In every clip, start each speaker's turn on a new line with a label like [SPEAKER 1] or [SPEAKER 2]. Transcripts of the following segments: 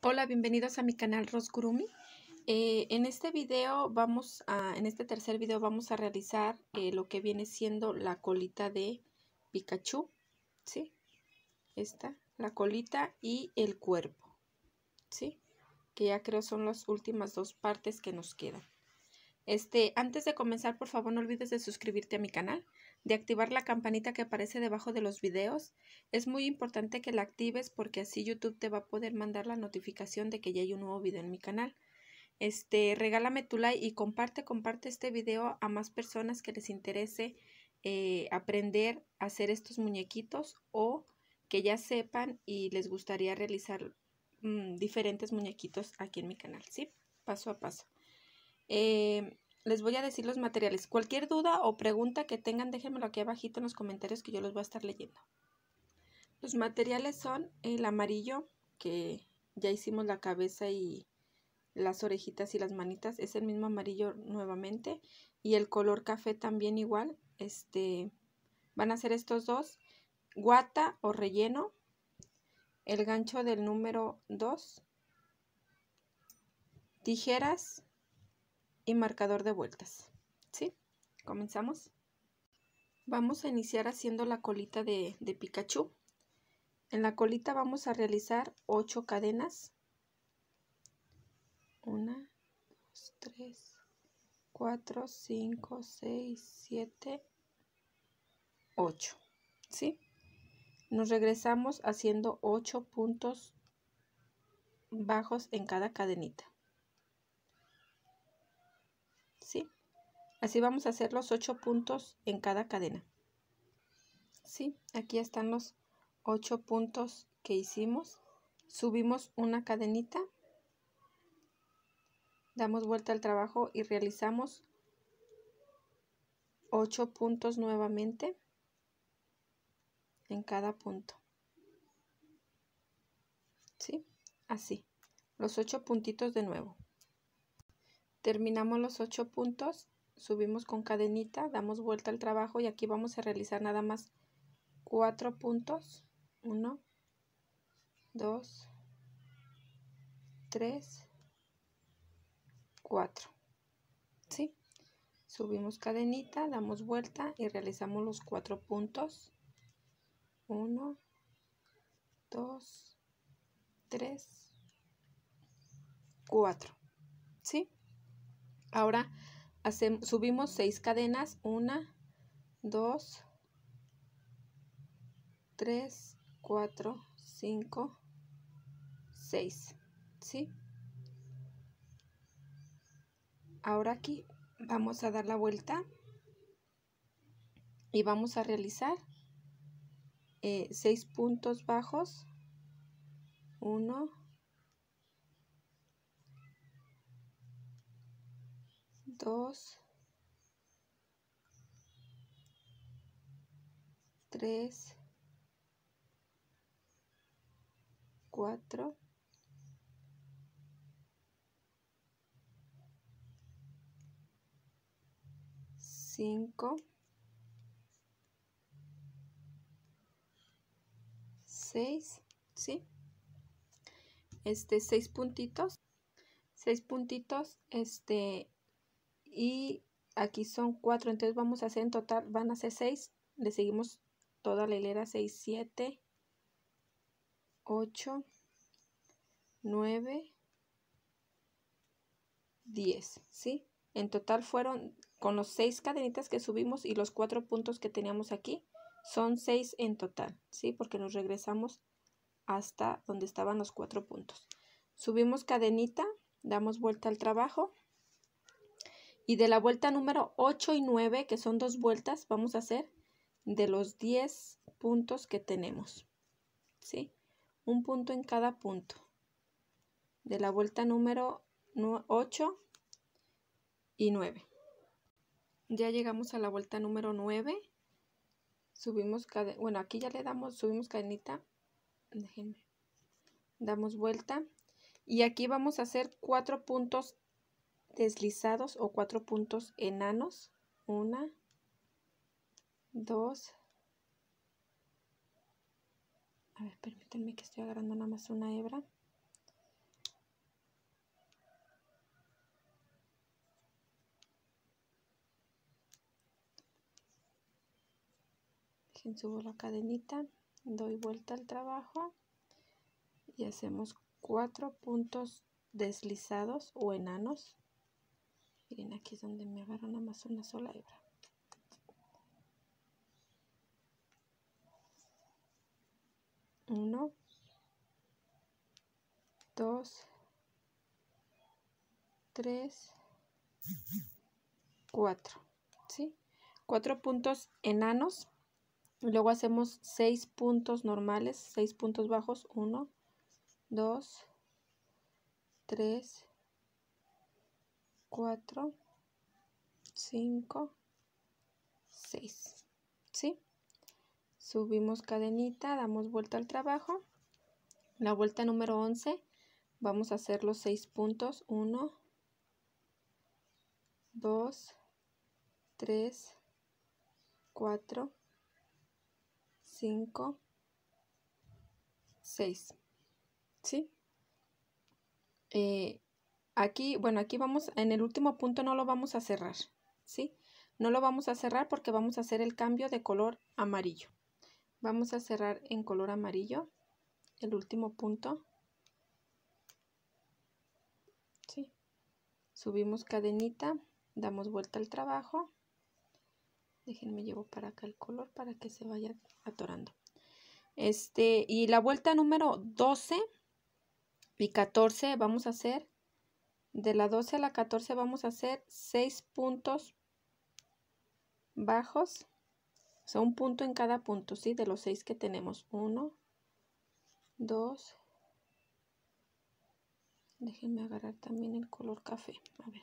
[SPEAKER 1] Hola, bienvenidos a mi canal Rosgurumi. Eh, en este video vamos a, en este tercer video vamos a realizar eh, lo que viene siendo la colita de Pikachu, ¿sí? Esta, la colita y el cuerpo, ¿sí? Que ya creo son las últimas dos partes que nos quedan. Este, antes de comenzar, por favor no olvides de suscribirte a mi canal de activar la campanita que aparece debajo de los videos. Es muy importante que la actives porque así YouTube te va a poder mandar la notificación de que ya hay un nuevo video en mi canal. Este, regálame tu like y comparte, comparte este video a más personas que les interese eh, aprender a hacer estos muñequitos o que ya sepan y les gustaría realizar mm, diferentes muñequitos aquí en mi canal, ¿sí? Paso a paso. Eh, les voy a decir los materiales. Cualquier duda o pregunta que tengan, déjenmelo aquí abajito en los comentarios que yo los voy a estar leyendo. Los materiales son el amarillo, que ya hicimos la cabeza y las orejitas y las manitas. Es el mismo amarillo nuevamente. Y el color café también igual. Este, van a ser estos dos. Guata o relleno. El gancho del número 2. Tijeras y marcador de vueltas. ¿Sí? ¿Comenzamos? Vamos a iniciar haciendo la colita de, de Pikachu. En la colita vamos a realizar 8 cadenas. 1, 2, 3, 4, 5, 6, 7, 8. ¿Sí? Nos regresamos haciendo 8 puntos bajos en cada cadenita. Así vamos a hacer los 8 puntos en cada cadena. Sí, aquí están los 8 puntos que hicimos. Subimos una cadenita, damos vuelta al trabajo y realizamos 8 puntos nuevamente en cada punto. ¿Sí? Así. Los ocho puntitos de nuevo. Terminamos los ocho puntos subimos con cadenita, damos vuelta al trabajo y aquí vamos a realizar nada más cuatro puntos. 1, 2, 3, 4. ¿Sí? Subimos cadenita, damos vuelta y realizamos los cuatro puntos. 1, 2, 3, 4. ¿Sí? Ahora subimos 6 cadenas, 1, 2, 3, 4, 5, 6, ¿sí? Ahora aquí vamos a dar la vuelta y vamos a realizar 6 eh, puntos bajos, 1, dos, tres, cuatro, cinco, seis, ¿sí? Este, seis puntitos, seis puntitos, este, y aquí son cuatro entonces vamos a hacer en total, van a ser 6, le seguimos toda la hilera 6, 7, 8, 9, 10, ¿sí? En total fueron con los seis cadenitas que subimos y los cuatro puntos que teníamos aquí, son 6 en total, ¿sí? Porque nos regresamos hasta donde estaban los cuatro puntos. Subimos cadenita, damos vuelta al trabajo y de la vuelta número 8 y 9, que son dos vueltas, vamos a hacer de los 10 puntos que tenemos. ¿Sí? Un punto en cada punto. De la vuelta número 8 y 9. Ya llegamos a la vuelta número 9. Subimos cadena. Bueno, aquí ya le damos, subimos cadenita. Déjenme. Damos vuelta. Y aquí vamos a hacer cuatro puntos deslizados o cuatro puntos enanos. Una, dos. A ver, permítanme que estoy agarrando nada más una hebra. subo la cadenita, doy vuelta al trabajo y hacemos cuatro puntos deslizados o enanos miren aquí es donde me agarro nada más una sola hebra uno dos tres cuatro ¿sí? cuatro puntos enanos luego hacemos seis puntos normales seis puntos bajos uno dos tres 4, 5, 6. ¿Sí? Subimos cadenita, damos vuelta al trabajo. La vuelta número 11 vamos a hacer los 6 puntos. 1, 2, 3, 4, 5, 6. ¿Sí? Eh, Aquí, bueno, aquí vamos, en el último punto no lo vamos a cerrar, ¿sí? No lo vamos a cerrar porque vamos a hacer el cambio de color amarillo. Vamos a cerrar en color amarillo el último punto. ¿Sí? Subimos cadenita, damos vuelta al trabajo. Déjenme llevo para acá el color para que se vaya atorando. Este, y la vuelta número 12 y 14 vamos a hacer de la 12 a la 14 vamos a hacer 6 puntos bajos, son un punto en cada punto, ¿sí? De los 6 que tenemos, 1, 2, déjenme agarrar también el color café, a ver,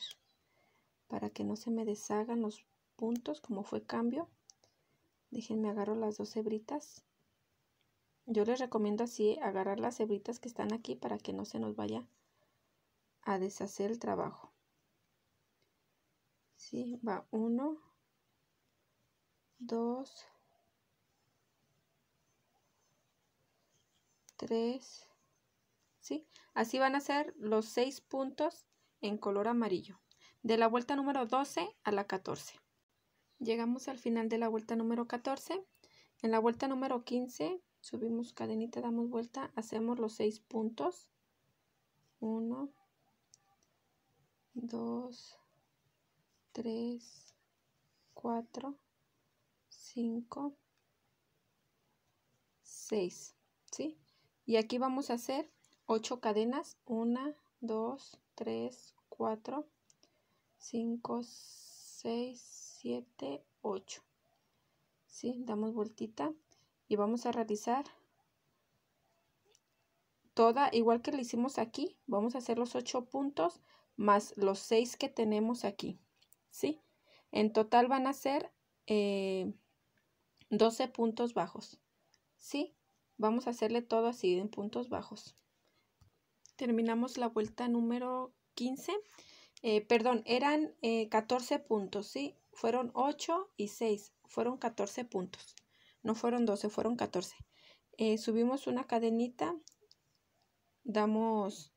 [SPEAKER 1] para que no se me deshagan los puntos, como fue cambio, déjenme agarro las dos hebritas, yo les recomiendo así agarrar las hebritas que están aquí para que no se nos vaya a deshacer el trabajo. ¿Sí? Va 1, 2, 3, ¿sí? Así van a ser los 6 puntos en color amarillo. De la vuelta número 12 a la 14. Llegamos al final de la vuelta número 14. En la vuelta número 15 subimos cadenita, damos vuelta, hacemos los 6 puntos. 1, 2, 3, 4, 5, 6, ¿sí? Y aquí vamos a hacer 8 cadenas, 1, 2, 3, 4, 5, 6, 7, 8, ¿sí? Damos vueltita y vamos a realizar toda igual que le hicimos aquí vamos a hacer los 8 puntos más los 6 que tenemos aquí, ¿sí? En total van a ser 12 eh, puntos bajos, ¿sí? Vamos a hacerle todo así en puntos bajos. Terminamos la vuelta número 15. Eh, perdón, eran 14 eh, puntos, ¿sí? Fueron 8 y 6, fueron 14 puntos. No fueron 12, fueron 14. subimos una cadenita, damos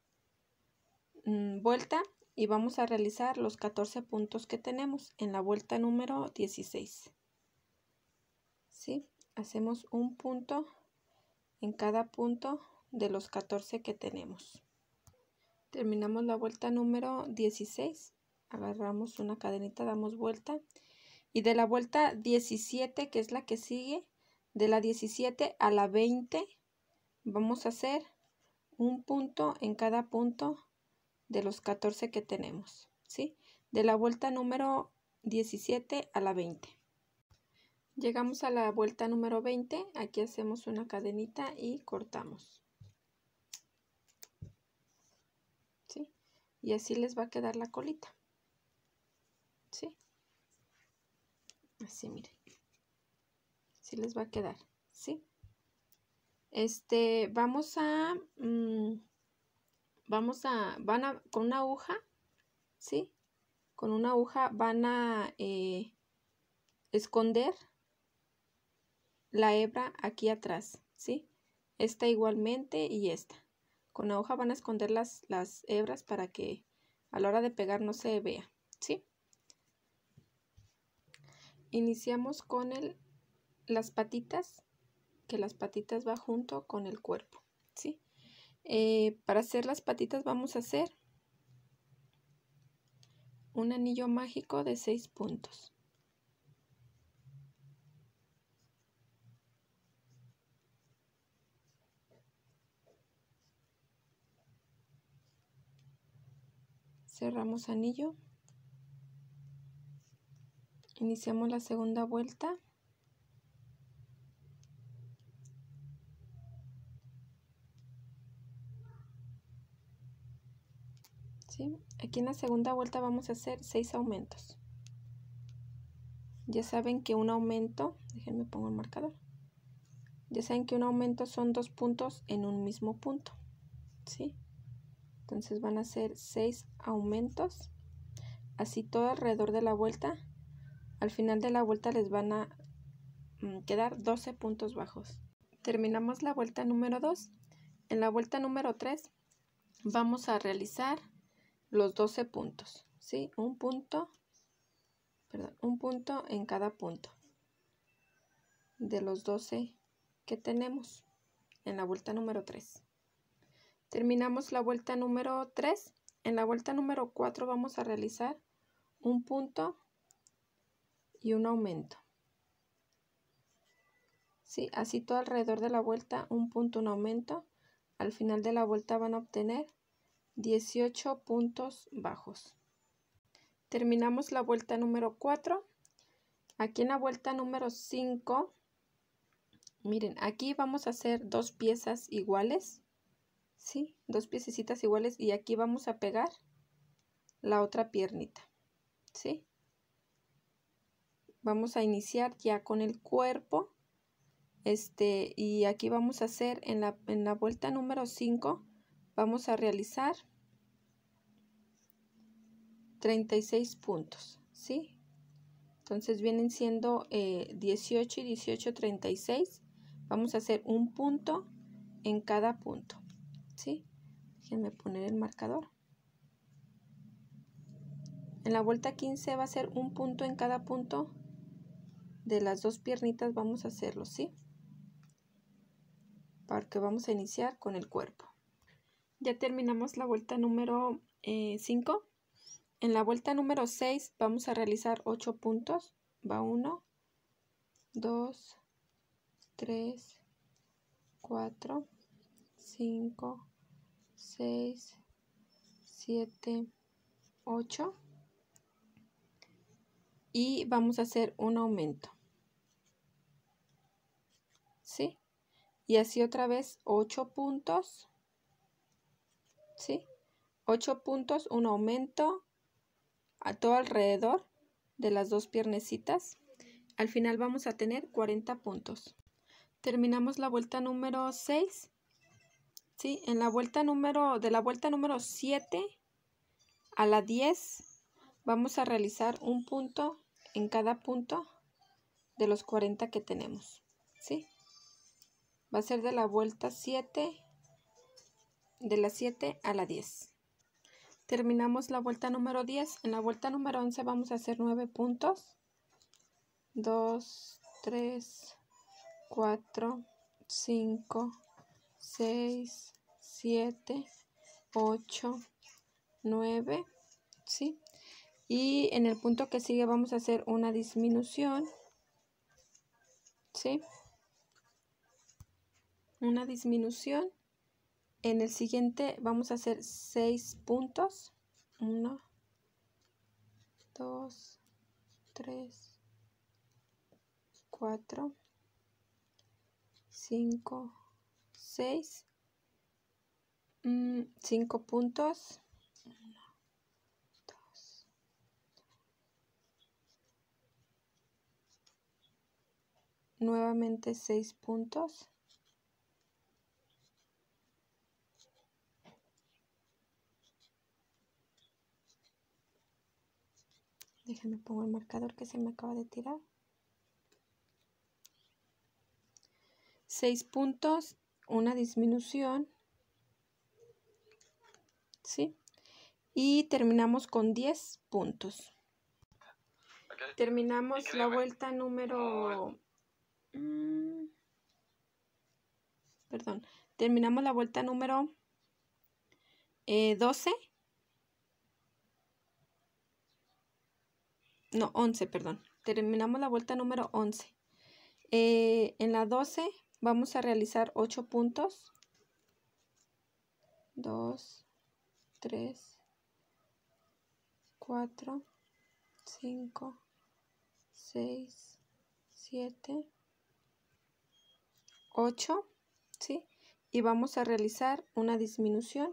[SPEAKER 1] Mm, vuelta y vamos a realizar los 14 puntos que tenemos en la vuelta número 16. ¿Sí? Hacemos un punto en cada punto de los 14 que tenemos. Terminamos la vuelta número 16. Agarramos una cadenita, damos vuelta. Y de la vuelta 17, que es la que sigue, de la 17 a la 20, vamos a hacer un punto en cada punto de los 14 que tenemos, ¿sí? De la vuelta número 17 a la 20. Llegamos a la vuelta número 20, aquí hacemos una cadenita y cortamos. ¿Sí? Y así les va a quedar la colita. ¿Sí? Así, miren. Así les va a quedar, ¿sí? Este, vamos a... Mm, vamos a, van a, con una aguja, ¿sí? Con una aguja van a eh, esconder la hebra aquí atrás, ¿sí? Esta igualmente y esta. Con la hoja van a esconder las, las hebras para que a la hora de pegar no se vea, ¿sí? Iniciamos con el, las patitas, que las patitas va junto con el cuerpo. Eh, para hacer las patitas vamos a hacer un anillo mágico de 6 puntos. Cerramos anillo. Iniciamos la segunda vuelta. Aquí en la segunda vuelta vamos a hacer 6 aumentos. Ya saben que un aumento, déjenme pongo el marcador. Ya saben que un aumento son dos puntos en un mismo punto, ¿sí? Entonces van a hacer 6 aumentos. Así todo alrededor de la vuelta. Al final de la vuelta les van a mm, quedar 12 puntos bajos. Terminamos la vuelta número 2. En la vuelta número 3 vamos a realizar los 12 puntos, ¿sí? Un punto, perdón, un punto en cada punto de los 12 que tenemos en la vuelta número 3. Terminamos la vuelta número 3. En la vuelta número 4 vamos a realizar un punto y un aumento. ¿Sí? Así todo alrededor de la vuelta, un punto, un aumento. Al final de la vuelta van a obtener 18 puntos bajos. Terminamos la vuelta número 4. Aquí en la vuelta número 5, miren, aquí vamos a hacer dos piezas iguales. ¿Sí? Dos piececitas iguales y aquí vamos a pegar la otra piernita. ¿Sí? Vamos a iniciar ya con el cuerpo. Este, y aquí vamos a hacer en la, en la vuelta número 5 Vamos a realizar 36 puntos, ¿sí? Entonces vienen siendo 18 eh, y 18, 36. Vamos a hacer un punto en cada punto, ¿sí? Déjenme poner el marcador. En la vuelta 15 va a ser un punto en cada punto de las dos piernitas vamos a hacerlo, ¿sí? que vamos a iniciar con el cuerpo ya terminamos la vuelta número 5. Eh, en la vuelta número 6 vamos a realizar 8 puntos. Va 1, 2, 3, 4, 5, 6, 7, 8. Y vamos a hacer un aumento. ¿Sí? Y así otra vez 8 puntos. 8 puntos, un aumento a todo alrededor de las dos piernecitas. Al final vamos a tener 40 puntos. Terminamos la vuelta número 6. ¿sí? En la vuelta número, de la vuelta número 7 a la 10 vamos a realizar un punto en cada punto de los 40 que tenemos. Va a ser de la vuelta 7 de las 7 a la 10. Terminamos la vuelta número 10. En la vuelta número 11 vamos a hacer 9 puntos. 2, 3, 4, 5, 6, 7, 8, 9. ¿Sí? Y en el punto que sigue vamos a hacer una disminución. ¿Sí? Una disminución en el siguiente vamos a hacer 6 puntos. 1, 2, 3, 4, 5, 6, 5 puntos. 1, 2, nuevamente 6 puntos. Déjame pongo el marcador que se me acaba de tirar. seis puntos, una disminución. ¿Sí? Y terminamos con 10 puntos. Terminamos la vuelta número... Mm, perdón. Terminamos la vuelta número eh, 12 no, 11, perdón. Terminamos la vuelta número 11. Eh, en la 12 vamos a realizar 8 puntos. 2, 3, 4, 5, 6, 7, 8, ¿sí? Y vamos a realizar una disminución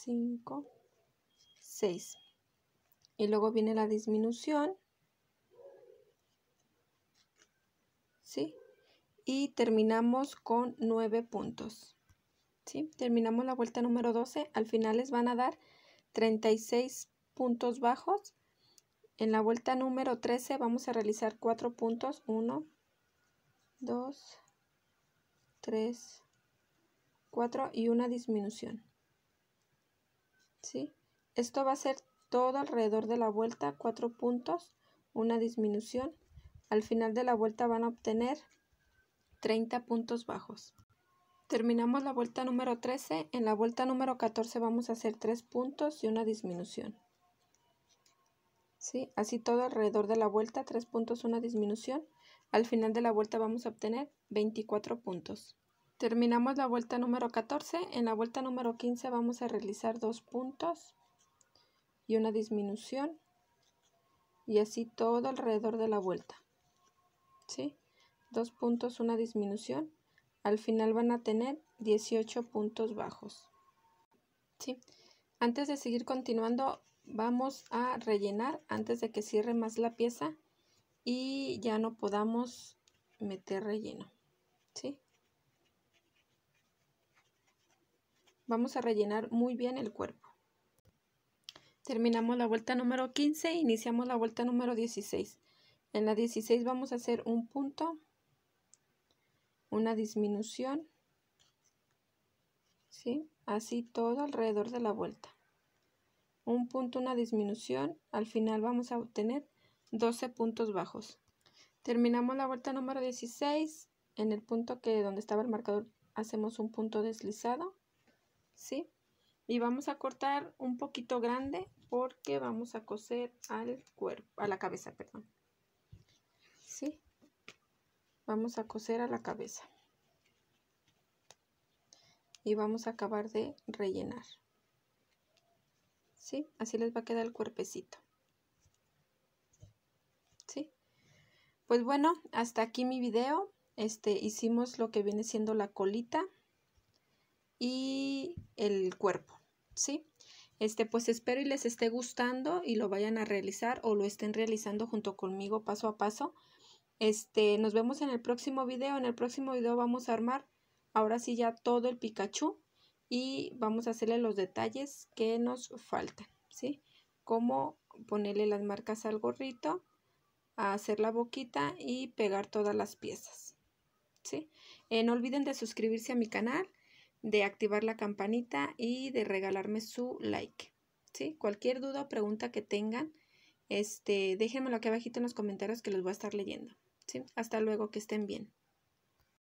[SPEAKER 1] 5, 6. Y luego viene la disminución. ¿Sí? Y terminamos con 9 puntos. ¿Sí? Terminamos la vuelta número 12. Al final les van a dar 36 puntos bajos. En la vuelta número 13 vamos a realizar 4 puntos. 1, 2, 3, 4 y una disminución. ¿sí? Esto va a ser todo alrededor de la vuelta, cuatro puntos, una disminución. Al final de la vuelta van a obtener 30 puntos bajos. Terminamos la vuelta número 13. En la vuelta número 14 vamos a hacer 3 puntos y una disminución. Así todo alrededor de la vuelta, 3 puntos, una disminución. Al final de la vuelta vamos a obtener 24 puntos. Terminamos la vuelta número 14. En la vuelta número 15 vamos a realizar dos puntos y una disminución y así todo alrededor de la vuelta. ¿Sí? Dos puntos, una disminución. Al final van a tener 18 puntos bajos. ¿Sí? Antes de seguir continuando, vamos a rellenar antes de que cierre más la pieza y ya no podamos meter relleno. ¿Sí? Vamos a rellenar muy bien el cuerpo. Terminamos la vuelta número 15, iniciamos la vuelta número 16. En la 16 vamos a hacer un punto, una disminución, ¿sí? así todo alrededor de la vuelta. Un punto, una disminución, al final vamos a obtener 12 puntos bajos. Terminamos la vuelta número 16, en el punto que donde estaba el marcador hacemos un punto deslizado ¿sí? Y vamos a cortar un poquito grande porque vamos a coser al cuerpo, a la cabeza, perdón. ¿Sí? Vamos a coser a la cabeza. Y vamos a acabar de rellenar. ¿Sí? Así les va a quedar el cuerpecito. ¿Sí? Pues bueno, hasta aquí mi video. Este, hicimos lo que viene siendo la colita y el cuerpo, ¿sí? Este, pues espero y les esté gustando y lo vayan a realizar o lo estén realizando junto conmigo paso a paso. Este, nos vemos en el próximo video. En el próximo video vamos a armar ahora sí ya todo el Pikachu y vamos a hacerle los detalles que nos faltan, ¿sí? Cómo ponerle las marcas al gorrito, hacer la boquita y pegar todas las piezas, ¿sí? Eh, no olviden de suscribirse a mi canal de activar la campanita y de regalarme su like. ¿sí? Cualquier duda o pregunta que tengan, este, déjenmelo aquí abajito en los comentarios que los voy a estar leyendo. ¿sí? Hasta luego, que estén bien.